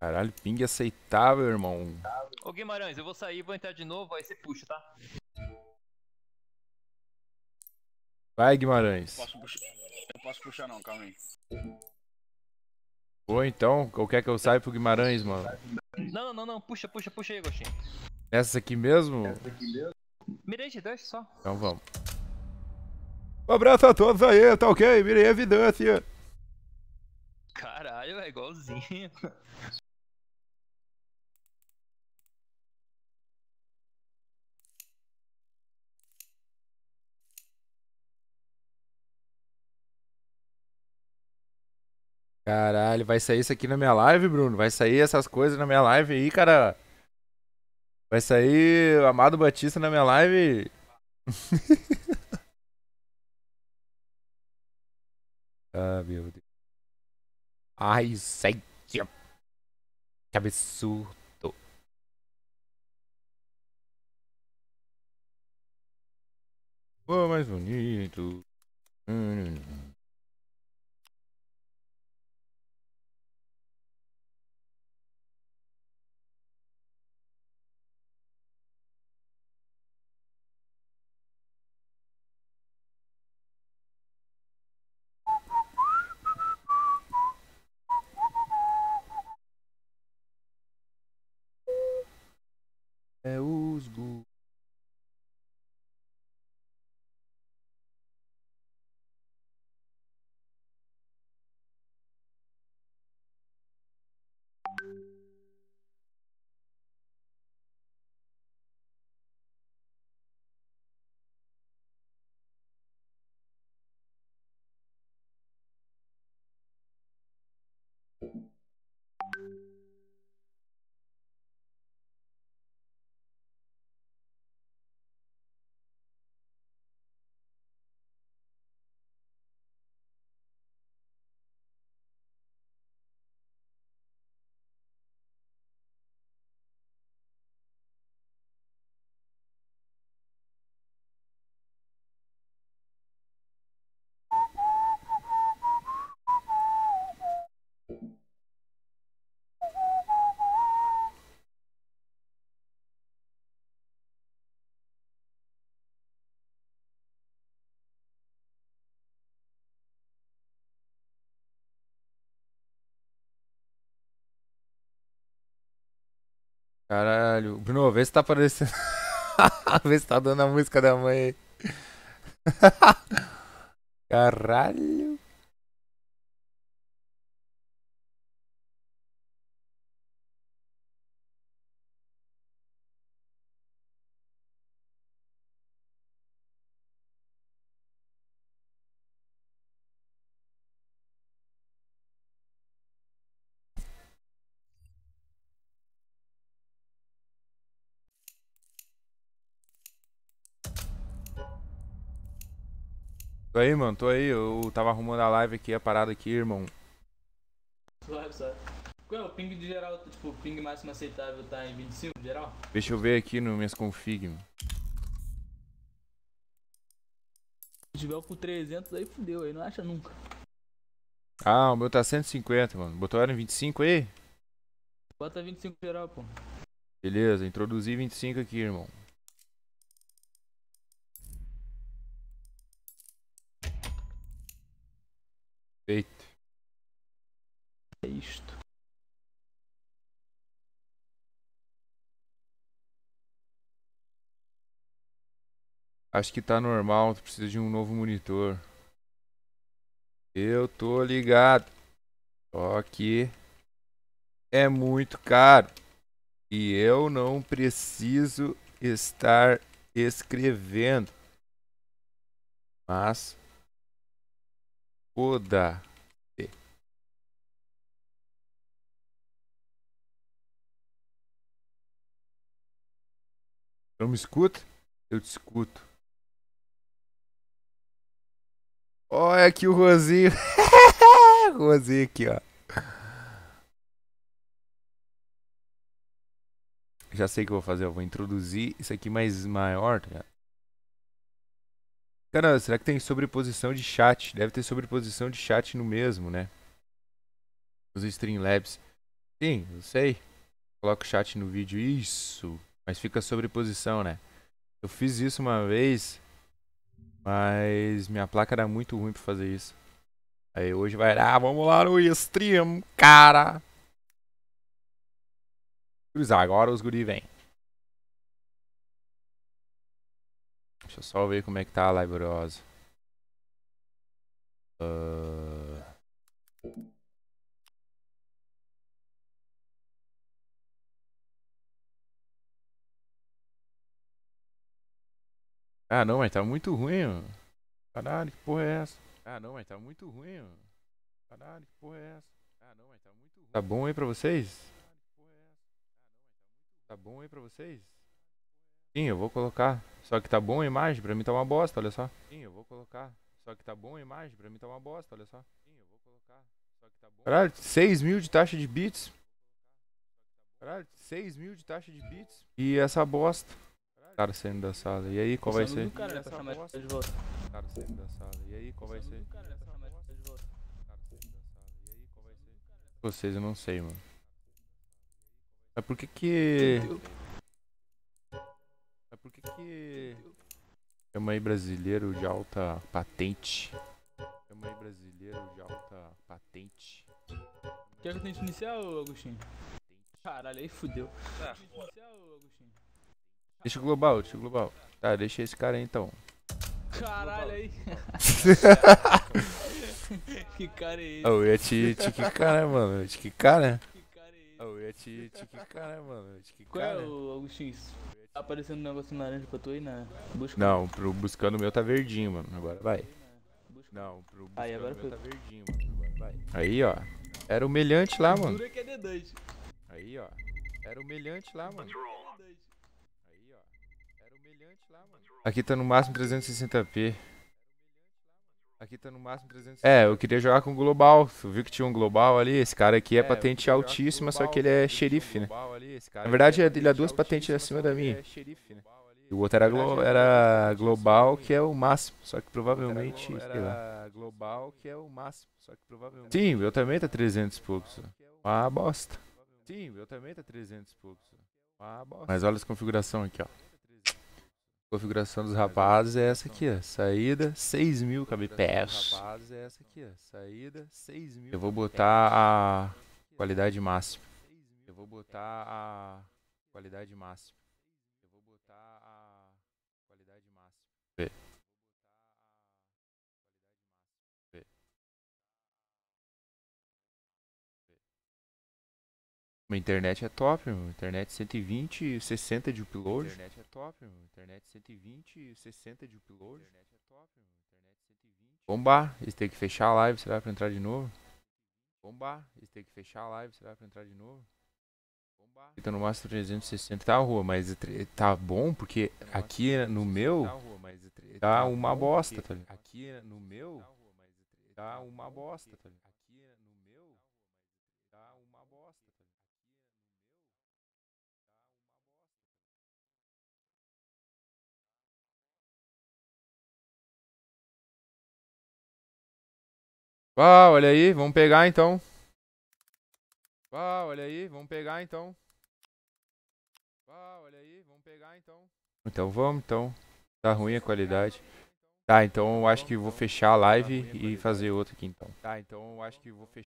Caralho, ping aceitável, irmão. Ô Guimarães, eu vou sair, vou entrar de novo, aí você puxa, tá? Vai, Guimarães. Posso puxar? Eu posso puxar não, calma aí. Ou então, ou quer é que eu saia pro Guimarães, mano? Não, não, não, puxa, puxa, puxa aí, Gostinho. Essa aqui mesmo? Essa aqui mesmo? Mirei de dois só. Então vamos. Um abraço a todos aí, tá ok? Mirei evidência. Caralho, é igualzinho. Caralho, vai sair isso aqui na minha live, Bruno? Vai sair essas coisas na minha live aí, cara? Vai sair Amado Batista na minha live? ah, meu Deus. Ai, sei. Que absurdo. Pô, mais bonito. Hum. you Caralho. Bruno, vê se tá aparecendo. vê se tá dando a música da mãe aí. Caralho. Tô aí, mano, tô aí. Eu tava arrumando a live aqui, a parada aqui, irmão. Suave, suave. Qual é o ping de geral? Tipo, o ping máximo aceitável tá em 25 geral? Deixa eu ver aqui no minhas config, mano. Se tiver com 300 aí, fudeu, aí não acha nunca. Ah, o meu tá 150, mano. Botou ela em 25 aí? Bota 25 geral, pô. Beleza, introduzi 25 aqui, irmão. Perfeito. É isto. Acho que tá normal, tu precisa de um novo monitor. Eu tô ligado. Só que é muito caro. E eu não preciso estar escrevendo. Mas Oda. Não me escuta? Eu te escuto. Olha aqui o Rosinho. Rosinho aqui, ó. Já sei o que eu vou fazer. Eu vou introduzir isso aqui mais maior, tá ligado? Cara, será que tem sobreposição de chat? Deve ter sobreposição de chat no mesmo, né? Os Streamlabs. Sim, não sei. Coloca o chat no vídeo. Isso. Mas fica sobreposição, né? Eu fiz isso uma vez, mas minha placa era muito ruim pra fazer isso. Aí hoje vai, ah, vamos lá no stream, cara. Cruzar, agora os guri vêm. Deixa eu só ver como é que tá a Laibrosa. Uh... Ah. ah não, mas tá muito ruim, mano. Caralho, que porra é essa? Ah não, mas tá muito ruim, mano. Caralho, que porra é essa? Ah não, mas tá muito ruim. Tá bom aí pra vocês? Tá bom aí pra vocês? Sim, eu vou colocar. Só que tá bom a imagem, pra mim tá uma bosta, olha só. Sim, eu vou colocar. Só que tá bom a imagem, pra mim tá uma bosta, olha só. Sim, eu vou colocar. Só que tá bom. Caralho, 6 mil de taxa de bits. Caralho, 6 mil de taxa de bits. E essa bosta. Cara saindo da sala. E aí, qual vai ser? Cara, saindo da sala. E aí, qual vai ser? Vocês eu não sei, mano. Mas por que que. É Chama aí brasileiro de alta patente. Chama aí brasileiro de alta patente. Quer que eu tente iniciar, ô Agostinho? Caralho, aí fudeu. Tá. Deixa o global, deixa o global. Tá, deixa esse cara aí então. Caralho aí. que cara é esse? eu ia te, te quicar, né, mano? Eu te quicar, né? Que cara é esse? eu ia te, te quicar, né, mano? te quicar, Qual é, o né? Agostinho? Tá aparecendo um negócio laranja pra tu aí, né? Busca. Não, pro buscando o meu tá verdinho, mano. Agora vai. Não, pro buscando aí, agora meu tá verdinho, mano. Agora vai. Aí, ó. Era o melhante lá, mano. Que é lá, mano. Aí, ó. Era o melhante lá, mano. Aqui tá no máximo 360p. Aqui tá no máximo 300. É, eu queria jogar com Global. Tu viu que tinha um Global ali? Esse cara aqui é, é patente altíssima, global, só que ele é xerife, né? Ali, Na verdade, é ele é duas patentes acima da minha. É xerife, né? E o outro era, glo é era global, que é o máximo, só que provavelmente, sei lá. global, que é o máximo, só que provavelmente... Sim, eu também tá 300 e poucos. Uma bosta. Sim, eu também tá 300 e poucos. Uma bosta. Mas olha essa configuração aqui, ó. Configuração dos é é rapazes é essa aqui, ó. Saída 6000 é essa aqui, ó. Saída 6000. Eu vou botar a qualidade máxima. Eu vou botar a qualidade máxima. Eu vou botar a qualidade máxima. Minha internet é top, meu. Internet 120, e 60 de upload. Internet é top, meu. Internet 120, e 60 de upload. Internet é top, meu. Internet 120. Bombar, eles têm que fechar a live, será pra entrar de novo? Bombar, eles têm que fechar a live, será pra entrar de novo? Bombar. Tá então, no máximo 360 tá rua, mas tá bom porque aqui é, no meu tá, tá uma bosta, tá ligado? Aqui no meu tá uma bosta, tá ligado? Uau, olha aí, vamos pegar então. Uau, olha aí, vamos pegar então. Uau, olha aí, vamos pegar então. Então vamos então. Tá ruim a qualidade. Tá, então eu acho que vou fechar a live e fazer outra aqui então. Tá, então eu acho que vou fechar